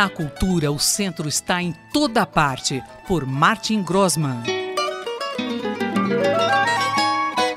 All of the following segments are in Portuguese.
Na cultura, o centro está em toda parte, por Martin Grossman.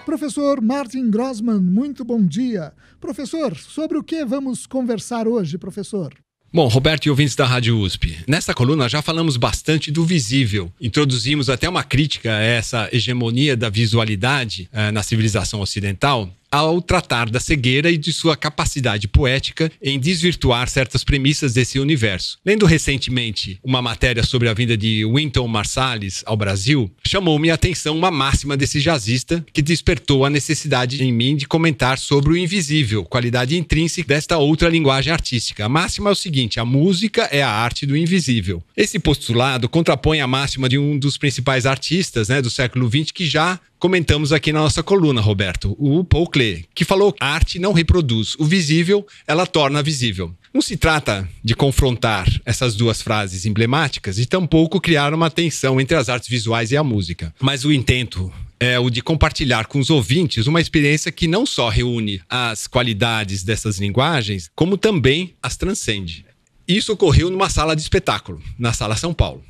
Professor Martin Grossman, muito bom dia. Professor, sobre o que vamos conversar hoje, professor? Bom, Roberto e ouvintes da Rádio USP, nesta coluna já falamos bastante do visível. Introduzimos até uma crítica a essa hegemonia da visualidade eh, na civilização ocidental ao tratar da cegueira e de sua capacidade poética em desvirtuar certas premissas desse universo. Lendo recentemente uma matéria sobre a vinda de Winton Marsalis ao Brasil, chamou-me a atenção uma máxima desse jazzista que despertou a necessidade em mim de comentar sobre o invisível, qualidade intrínseca desta outra linguagem artística. A máxima é o seguinte: a música é a arte do invisível. Esse postulado contrapõe a máxima de um dos principais artistas né, do século XX que já comentamos aqui na nossa coluna, Roberto, o Paul Klee, que falou: a arte não reproduz, o visível ela torna visível. Não se trata de confrontar essas duas frases emblemáticas e tampouco criar uma tensão entre as artes visuais e a música. Mas o intento é o de compartilhar com os ouvintes uma experiência que não só reúne as qualidades dessas linguagens, como também as transcende. Isso ocorreu numa sala de espetáculo, na Sala São Paulo.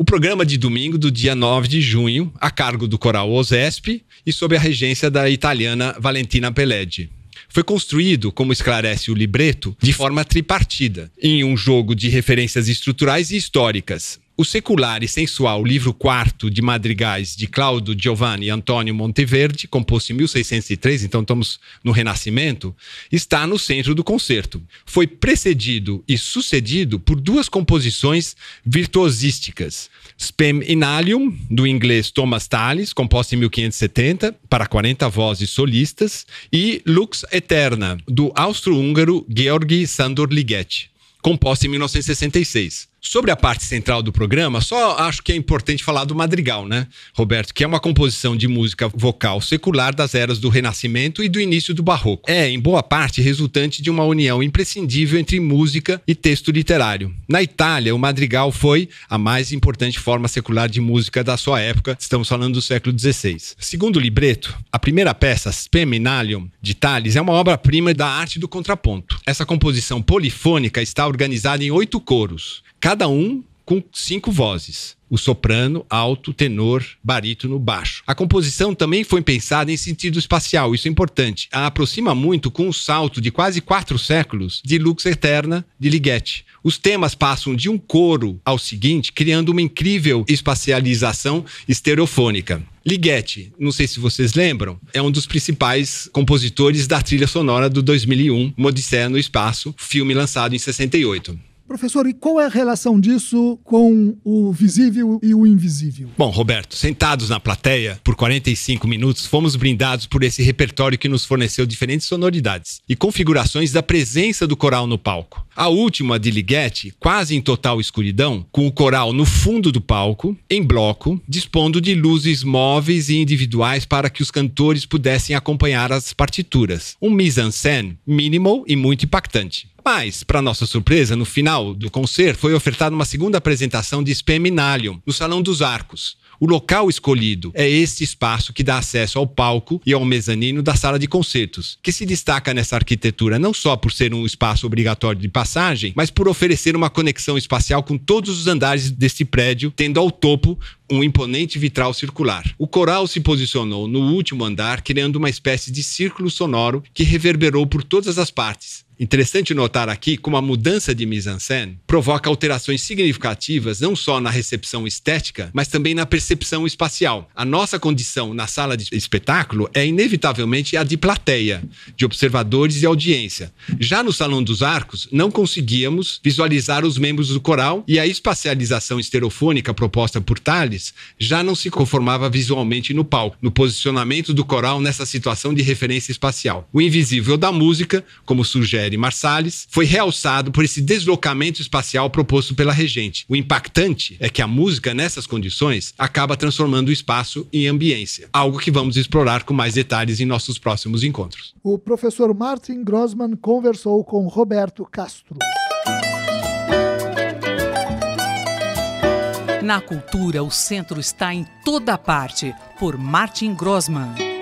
O programa de domingo do dia 9 de junho, a cargo do coral OSESP e sob a regência da italiana Valentina Peledi. Foi construído, como esclarece o libreto, de forma tripartida, em um jogo de referências estruturais e históricas, o Secular e Sensual, livro quarto de Madrigais, de Claudio Giovanni e Antônio Monteverde, composto em 1603, então estamos no Renascimento, está no centro do concerto. Foi precedido e sucedido por duas composições virtuosísticas. Spem Inalium, do inglês Thomas Tallis, composta em 1570, para 40 vozes solistas, e Lux Eterna, do austro-húngaro Georgi Sandor Ligeti, composta em 1966. Sobre a parte central do programa, só acho que é importante falar do Madrigal, né, Roberto? Que é uma composição de música vocal secular das eras do Renascimento e do início do Barroco. É, em boa parte, resultante de uma união imprescindível entre música e texto literário. Na Itália, o Madrigal foi a mais importante forma secular de música da sua época, estamos falando do século XVI. Segundo o libreto, a primeira peça, Speminalium, de Thales, é uma obra-prima da arte do contraponto. Essa composição polifônica está organizada em oito coros cada um com cinco vozes: o soprano, alto, tenor, barítono, baixo. A composição também foi pensada em sentido espacial, isso é importante. A aproxima muito com o um salto de quase quatro séculos de Lux Eterna de Ligeti. Os temas passam de um coro ao seguinte, criando uma incrível espacialização estereofônica. Ligeti, não sei se vocês lembram, é um dos principais compositores da trilha sonora do 2001, Modicé no Espaço, filme lançado em 68. Professor, e qual é a relação disso com o visível e o invisível? Bom, Roberto, sentados na plateia por 45 minutos, fomos brindados por esse repertório que nos forneceu diferentes sonoridades e configurações da presença do coral no palco. A última de Ligeti, quase em total escuridão, com o coral no fundo do palco, em bloco, dispondo de luzes móveis e individuais para que os cantores pudessem acompanhar as partituras. Um mise-en-scène minimal e muito impactante. Mas, para nossa surpresa, no final do concerto foi ofertada uma segunda apresentação de Speminalium, no Salão dos Arcos. O local escolhido é este espaço que dá acesso ao palco e ao mezanino da sala de concertos, que se destaca nessa arquitetura não só por ser um espaço obrigatório de passagem, mas por oferecer uma conexão espacial com todos os andares deste prédio, tendo ao topo um imponente vitral circular. O coral se posicionou no último andar, criando uma espécie de círculo sonoro que reverberou por todas as partes. Interessante notar aqui como a mudança de mise-en-scène provoca alterações significativas não só na recepção estética, mas também na percepção espacial. A nossa condição na sala de espetáculo é inevitavelmente a de plateia, de observadores e audiência. Já no Salão dos Arcos, não conseguíamos visualizar os membros do coral e a espacialização esterofônica proposta por Thales já não se conformava visualmente no palco, no posicionamento do coral nessa situação de referência espacial. O invisível da música, como sugere Marsalis, foi realçado por esse deslocamento espacial proposto pela regente. O impactante é que a música, nessas condições, acaba transformando o espaço em ambiência, algo que vamos explorar com mais detalhes em nossos próximos encontros. O professor Martin Grossman conversou com Roberto Castro. Na cultura, o centro está em toda parte, por Martin Grossman.